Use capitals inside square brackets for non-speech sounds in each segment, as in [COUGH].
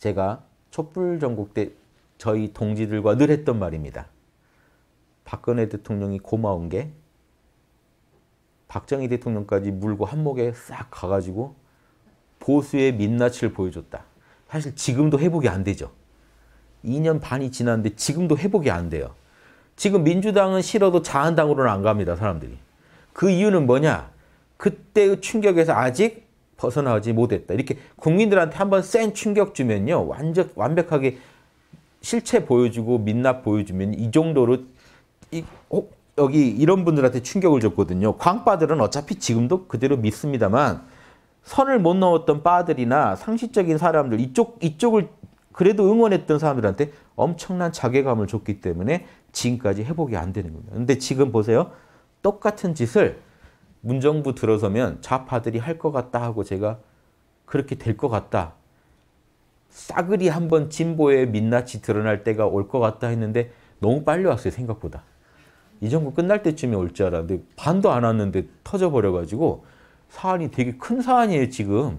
제가 촛불전국 때 저희 동지들과 늘 했던 말입니다. 박근혜 대통령이 고마운 게 박정희 대통령까지 물고 한목에싹 가가지고 보수의 민낯을 보여줬다. 사실 지금도 회복이 안 되죠. 2년 반이 지났는데 지금도 회복이 안 돼요. 지금 민주당은 싫어도 자한당으로는 안 갑니다. 사람들이. 그 이유는 뭐냐? 그때의 충격에서 아직 벗어나지 못했다. 이렇게 국민들한테 한번 센 충격 주면요. 완전 완벽하게 실체 보여주고 민낯 보여주면 이 정도로 이, 어, 여기 이런 분들한테 충격을 줬거든요. 광바들은 어차피 지금도 그대로 믿습니다만 선을 못 넣었던 바들이나 상식적인 사람들 이쪽 이쪽을 그래도 응원했던 사람들한테 엄청난 자괴감을 줬기 때문에 지금까지 회복이 안 되는 겁니다. 근데 지금 보세요. 똑같은 짓을 문정부 들어서면 좌파들이 할 것 같다 하고 제가 그렇게 될 것 같다. 싸그리 한번 진보의 민낯이 드러날 때가 올 것 같다 했는데 너무 빨리 왔어요 생각보다. 이 정부 끝날 때쯤에 올 줄 알았는데 반도 안 왔는데 터져버려가지고 사안이 되게 큰 사안이에요 지금.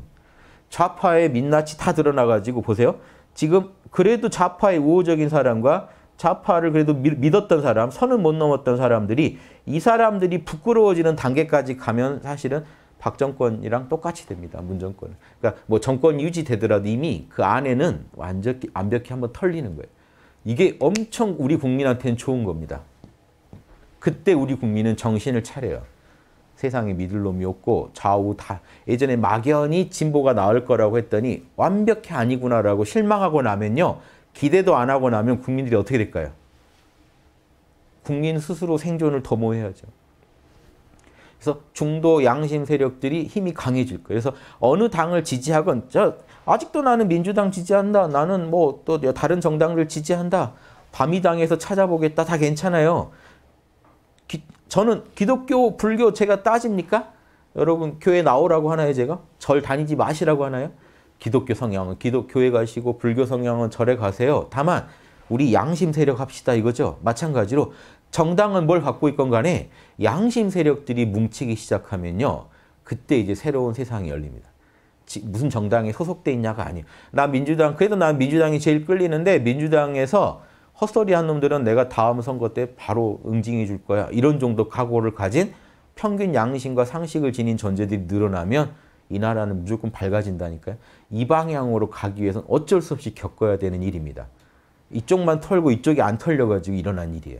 좌파의 민낯이 다 드러나가지고 보세요. 지금 그래도 좌파의 우호적인 사람과 좌파를 그래도 믿었던 사람, 선을 못 넘었던 사람들이 이 사람들이 부끄러워지는 단계까지 가면 사실은 박 정권이랑 똑같이 됩니다. 문 정권. 그러니까 뭐 정권 유지되더라도 이미 그 안에는 완전히 완벽히 한번 털리는 거예요. 이게 엄청 우리 국민한테는 좋은 겁니다. 그때 우리 국민은 정신을 차려요. 세상에 믿을 놈이 없고 좌우 다 예전에 막연히 진보가 나올 거라고 했더니 완벽히 아니구나라고 실망하고 나면요. 기대도 안 하고 나면 국민들이 어떻게 될까요? 국민 스스로 생존을 더모해야죠. 그래서 중도 양심 세력들이 힘이 강해질 거예요. 그래서 어느 당을 지지하건 저 아직도 나는 민주당 지지한다. 나는 뭐 또 다른 정당을 지지한다. 밤이당에서 찾아보겠다. 다 괜찮아요. 기, 저는 기독교, 불교 제가 따집니까? 여러분 교회 나오라고 하나요 제가? 절 다니지 마시라고 하나요? 기독교 성향은 기독교에 가시고 불교 성향은 절에 가세요. 다만 우리 양심 세력 합시다 이거죠. 마찬가지로 정당은 뭘 갖고 있건 간에 양심 세력들이 뭉치기 시작하면요. 그때 이제 새로운 세상이 열립니다. 무슨 정당에 소속돼 있냐가 아니에요. 나 민주당, 그래도 난 민주당이 제일 끌리는데 민주당에서 헛소리 한 놈들은 내가 다음 선거 때 바로 응징해 줄 거야. 이런 정도 각오를 가진 평균 양심과 상식을 지닌 존재들이 늘어나면 이 나라는 무조건 밝아진다니까요. 이 방향으로 가기 위해서는 어쩔 수 없이 겪어야 되는 일입니다. 이쪽만 털고 이쪽이 안 털려가지고 일어난 일이에요.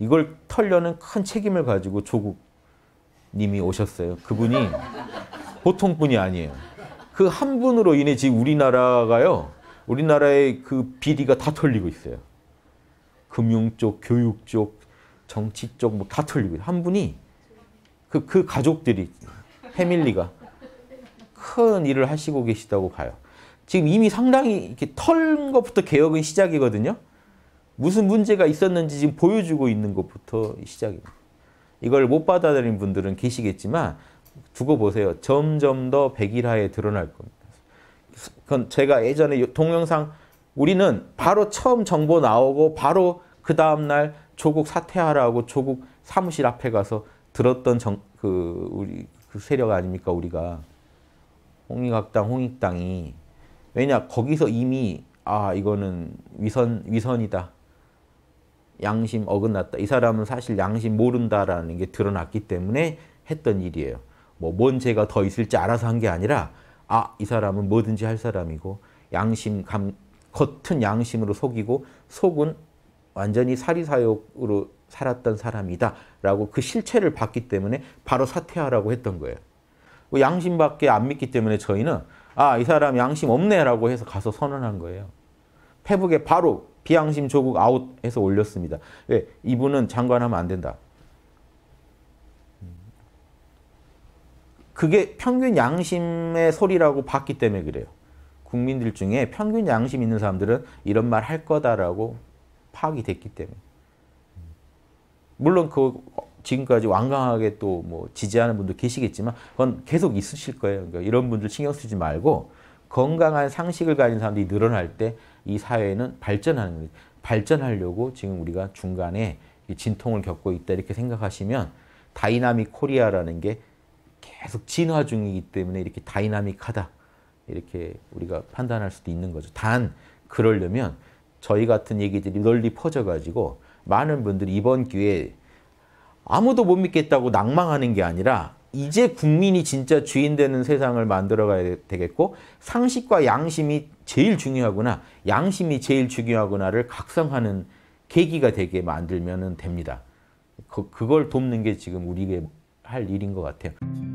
이걸 털려는 큰 책임을 가지고 조국님이 오셨어요. 그분이 [LAUGHS] 보통 분이 아니에요. 그 한 분으로 인해 지금 우리나라가요. 우리나라의 그 비리가 다 털리고 있어요. 금융 쪽, 교육 쪽, 정치 쪽 뭐 다 털리고 있어요. 한 분이 그, 그 가족들이, 패밀리가 큰 일을 하시고 계시다고 봐요. 지금 이미 상당히 이렇게 털 것부터 개혁은 시작이거든요. 무슨 문제가 있었는지 지금 보여주고 있는 것부터 시작입니다. 이걸 못 받아들인 분들은 계시겠지만 두고 보세요. 점점 더 백일화에 드러날 겁니다. 그건 제가 예전에 동영상 우리는 바로 처음 정보 나오고 바로 그 다음날 조국 사퇴하라고 조국 사무실 앞에 가서 들었던 정, 그 우리 그 세력 아닙니까 우리가 홍익학당, 홍익당이 왜냐 거기서 이미 아 이거는 위선 위선이다. 양심 어긋났다. 이 사람은 사실 양심 모른다라는 게 드러났기 때문에 했던 일이에요. 뭐 뭔 죄가 더 있을지 알아서 한 게 아니라 아 이 사람은 뭐든지 할 사람이고 양심 감 겉은 양심으로 속이고 속은 완전히 사리사욕으로 살았던 사람이다 라고 그 실체를 봤기 때문에 바로 사퇴하라고 했던 거예요. 뭐 양심밖에 안 믿기 때문에 저희는 아, 이 사람 양심 없네라고 해서 가서 선언한 거예요. 페북에 바로 비양심 조국 아웃해서 올렸습니다. 왜? 예, 이분은 장관하면 안 된다. 그게 평균 양심의 소리라고 봤기 때문에 그래요. 국민들 중에 평균 양심 있는 사람들은 이런 말 할 거다라고 파악이 됐기 때문에. 물론 그 지금까지 완강하게 또 뭐 지지하는 분도 계시겠지만 그건 계속 있으실 거예요. 그러니까 이런 분들 신경 쓰지 말고 건강한 상식을 가진 사람들이 늘어날 때 이 사회는 발전하는 거예요. 발전하려고 지금 우리가 중간에 진통을 겪고 있다 이렇게 생각하시면 다이나믹 코리아라는 게 계속 진화 중이기 때문에 이렇게 다이나믹하다 이렇게 우리가 판단할 수도 있는 거죠. 단 그러려면 저희 같은 얘기들이 널리 퍼져가지고 많은 분들이 이번 기회에 아무도 못 믿겠다고 낭망하는 게 아니라 이제 국민이 진짜 주인 되는 세상을 만들어 가야 되겠고 상식과 양심이 제일 중요하구나 양심이 제일 중요하구나를 각성하는 계기가 되게 만들면 됩니다. 그, 그걸 돕는 게 지금 우리에게할 일인 것 같아요.